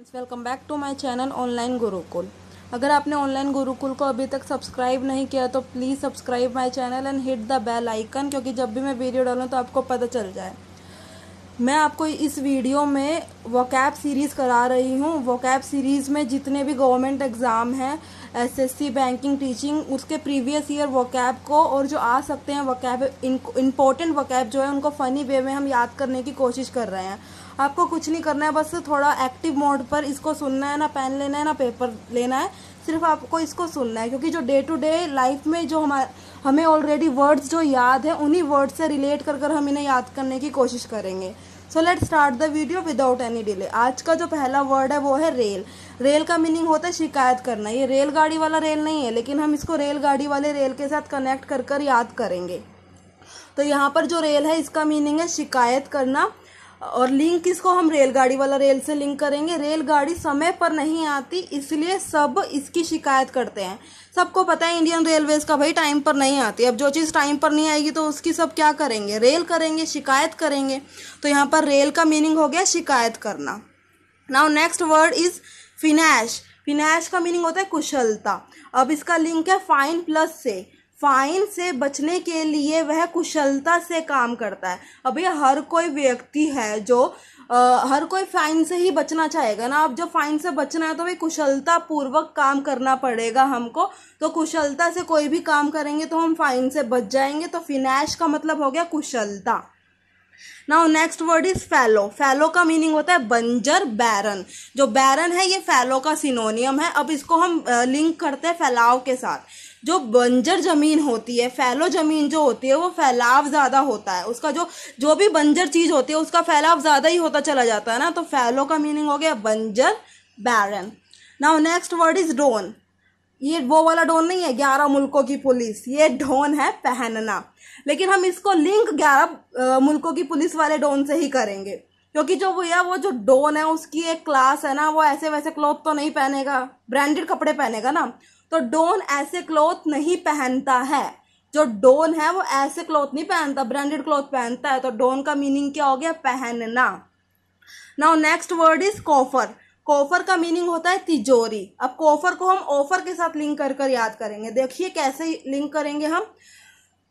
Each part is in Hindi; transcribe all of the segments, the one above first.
friends welcome back to my channel online Gurukul अगर आपने ऑनलाइन गुरुकुल को अभी तक सब्सक्राइब नहीं किया तो please subscribe my channel and hit the bell icon क्योंकि जब भी मैं वीडियो डालूँ तो आपको पता चल जाए मैं आपको इस वीडियो में वोकैब सीरीज़ करा रही हूँ वोकैब सीरीज़ में जितने भी गवर्नमेंट एग्ज़ाम हैं एसएससी बैंकिंग टीचिंग उसके प्रीवियस ईयर वोकैब को और जो आ सकते हैं वोकैब इम्पोर्टेंट वोकैब जो है उनको फ़नी वे में हम याद करने की कोशिश कर रहे हैं आपको कुछ नहीं करना है बस थोड़ा एक्टिव मोड पर इसको सुनना है ना पेन लेना है ना पेपर लेना है सिर्फ आपको इसको सुनना है क्योंकि जो डे टू डे लाइफ में जो हमारा हमें ऑलरेडी वर्ड्स जो याद है उन्हीं वर्ड्स से रिलेट कर कर हम इन्हें याद करने की कोशिश करेंगे so let start the video without any delay आज का जो पहला वर्ड है वो है रेल रेल का मीनिंग होता है शिकायत करना ये रेलगाड़ी वाला रेल नहीं है लेकिन हम इसको रेलगाड़ी वाले रेल के साथ कनेक्ट कर कर याद करेंगे तो यहाँ पर जो रेल है इसका मीनिंग है शिकायत करना और लिंक इसको हम रेलगाड़ी वाला रेल से लिंक करेंगे रेलगाड़ी समय पर नहीं आती इसलिए सब इसकी शिकायत करते हैं सबको पता है इंडियन रेलवेज का भाई टाइम पर नहीं आती अब जो चीज़ टाइम पर नहीं आएगी तो उसकी सब क्या करेंगे रेल करेंगे शिकायत करेंगे तो यहाँ पर रेल का मीनिंग हो गया शिकायत करना now next word is finish finish का मीनिंग होता है कुशलता अब इसका लिंक है फाइन प्लस से फाइन से बचने के लिए वह कुशलता से काम करता है अभी हर कोई व्यक्ति है जो आ, हर कोई फाइन से ही बचना चाहेगा ना अब जब फाइन से बचना है तो भाई कुशलता पूर्वक काम करना पड़ेगा हमको तो कुशलता से कोई भी काम करेंगे तो हम फाइन से बच जाएंगे तो फिनैश का मतलब हो गया कुशलता now next word is fellow fellow का मीनिंग होता है बंजर बैरन जो बैरन है ये फैलो का सिनोनियम है अब इसको हम लिंक करते हैं फैलाव के साथ जो बंजर ज़मीन होती है फैलो ज़मीन जो होती है वो फैलाव ज़्यादा होता है उसका जो जो भी बंजर चीज़ होती है उसका फैलाव ज़्यादा ही होता चला जाता है ना तो फैलो का मीनिंग हो गया बंजर barren now next word is don ये वो वाला डोन नहीं है ग्यारह मुल्कों की पुलिस ये ढोन है पहनना लेकिन हम इसको लिंक ग्यारह मुल्कों की पुलिस वाले डोन से ही करेंगे क्योंकि जो वो है वो जो डोन है उसकी एक क्लास है ना वो ऐसे वैसे क्लोथ तो नहीं पहनेगा ब्रांडेड कपड़े पहनेगा ना तो डोन ऐसे क्लोथ नहीं पहनता है जो डोन है वो ऐसे क्लोथ नहीं पहनता ब्रांडेड क्लोथ पहनता है तो डोन का मीनिंग क्या हो गया पहनना now next word is coffer coffer का मीनिंग होता है तिजोरी अब कॉफर को हम ऑफर के साथ लिंक कर कर याद करेंगे देखिए कैसे लिंक करेंगे हम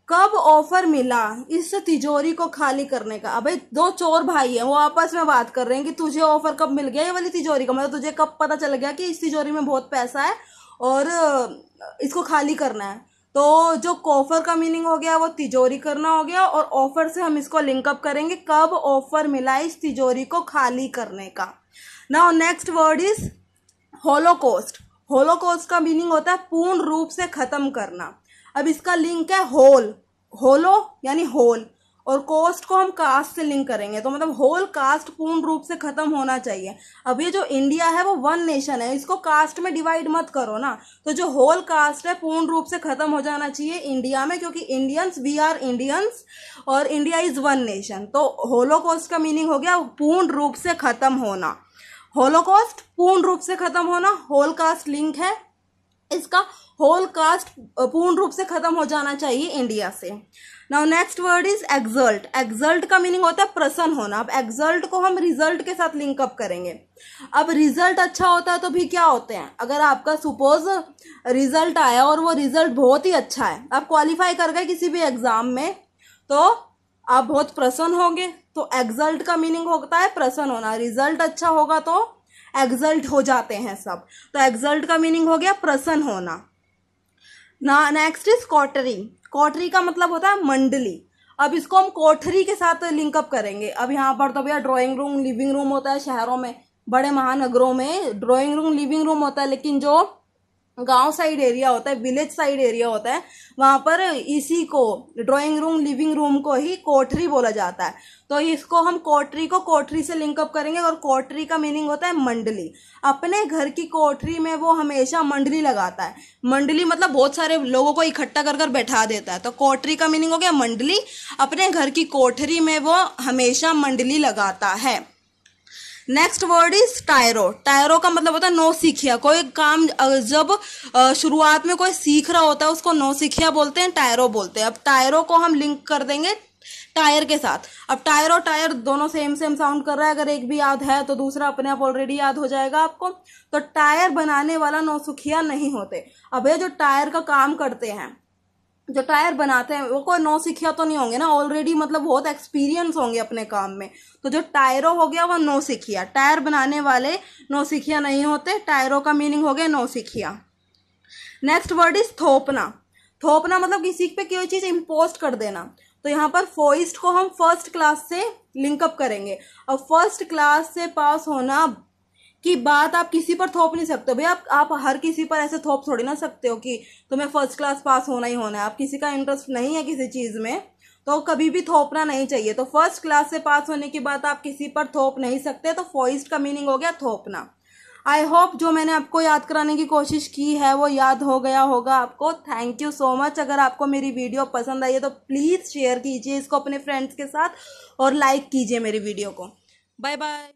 कब ऑफर मिला इस तिजोरी को खाली करने का अबे दो चोर भाई है वो आपस में बात कर रहे हैं कि तुझे ऑफर कब मिल गया ये वाली तिजोरी का मतलब तुझे कब पता चल गया कि इस तिजोरी में बहुत पैसा है और इसको खाली करना है तो जो कॉफर का मीनिंग हो गया वो तिजोरी करना हो गया और ऑफर से हम इसको लिंकअप करेंगे कब ऑफर मिला इस तिजोरी को खाली करने का now next word is holocaust holocaust का मीनिंग होता है पूर्ण रूप से खत्म करना अब इसका लिंक है होल होलो यानी होल और कॉस्ट को हम कास्ट से लिंक करेंगे तो मतलब होल कास्ट पूर्ण रूप से खत्म होना चाहिए अब ये जो इंडिया है वो वन नेशन है इसको कास्ट में डिवाइड मत करो ना तो जो होल कास्ट है पूर्ण रूप से खत्म हो जाना चाहिए इंडिया में क्योंकि इंडियंस वी आर इंडियंस और इंडिया इज वन नेशन तो होलोकोस्ट का मीनिंग हो गया पूर्ण रूप से खत्म होना होलोकॉस्ट पूर्ण रूप से खत्म होना होल कास्ट लिंक है इसका होल कास्ट पूर्ण रूप से खत्म हो जाना चाहिए इंडिया से now next word is exalt exalt का मीनिंग होता है प्रसन्न होना अब एक्सल्ट को हम रिजल्ट के साथ लिंकअप करेंगे अब रिजल्ट अच्छा होता है तो भी क्या होते हैं अगर आपका सुपोज रिजल्ट आया और वो रिजल्ट बहुत ही अच्छा है आप क्वालिफाई कर गए किसी भी एग्जाम में तो आप बहुत प्रसन्न होंगे तो एक्सल्ट का मीनिंग होता है प्रसन्न होना रिजल्ट अच्छा होगा तो एग्जल्ट हो जाते हैं सब तो एग्जल्ट का मीनिंग हो गया प्रसन्न होना ना नेक्स्ट इज कॉटरी कॉटरी का मतलब होता है मंडली अब इसको हम कोठरी के साथ लिंकअप करेंगे अब यहाँ पर तो भैया ड्राइंग रूम लिविंग रूम होता है शहरों में बड़े महानगरों में ड्राइंग रूम लिविंग रूम होता है लेकिन जो गांव साइड एरिया होता है विलेज साइड एरिया होता है वहाँ पर इसी को ड्राइंग रूम लिविंग रूम को ही कोठरी बोला जाता है तो इसको हम कोठरी को कोठरी से लिंकअप करेंगे और कोठरी का मीनिंग होता है मंडली अपने घर की कोठरी में वो हमेशा मंडली लगाता है मंडली मतलब बहुत सारे लोगों को इकट्ठा कर कर बैठा देता है तो कोठरी का मीनिंग हो गया मंडली अपने घर की कोठरी में वो हमेशा मंडली लगाता है next word is tyro tyro का मतलब होता है नो सीखिया कोई काम जब शुरुआत में कोई सीख रहा होता है उसको नौ सीखिया बोलते हैं टायरो बोलते हैं अब टायरो को हम लिंक कर देंगे टायर के साथ अब टायर और टायर दोनों सेम सेम साउंड कर रहा है अगर एक भी याद है तो दूसरा अपने आप ऑलरेडी याद हो जाएगा आपको तो टायर बनाने वाला नौसुखिया नहीं होते अब ये जो टायर का काम करते हैं जो टायर बनाते हैं वो कोई नौ सीखिया तो नहीं होंगे ना ऑलरेडी मतलब बहुत एक्सपीरियंस होंगे अपने काम में तो जो टायरों हो गया वो नौ सीखिया टायर बनाने वाले नौ सीखिया नहीं होते टायरों का मीनिंग हो गया नौ सीखिया नेक्स्ट वर्ड इज थोपना थोपना मतलब किसी पे कोई चीज़ इम्पोस्ट कर देना तो यहाँ पर फोइस्ट को हम फर्स्ट क्लास से लिंकअप करेंगे और फर्स्ट क्लास से पास होना कि बात आप किसी पर थोप नहीं सकते भाई आप आप हर किसी पर ऐसे थोप छोड़ ना सकते हो कि तुम्हें फर्स्ट क्लास पास होना ही होना है आप किसी का इंटरेस्ट नहीं है किसी चीज़ में तो कभी भी थोपना नहीं चाहिए तो फर्स्ट क्लास से पास होने की बात आप किसी पर थोप नहीं सकते तो फॉइस्ट का मीनिंग हो गया थोपना आई होप जो मैंने आपको याद कराने की कोशिश की है वो याद हो गया होगा आपको थैंक यू सो मच अगर आपको मेरी वीडियो पसंद आई है तो प्लीज़ शेयर कीजिए इसको अपने फ्रेंड्स के साथ और लाइक कीजिए मेरी वीडियो को बाय बाय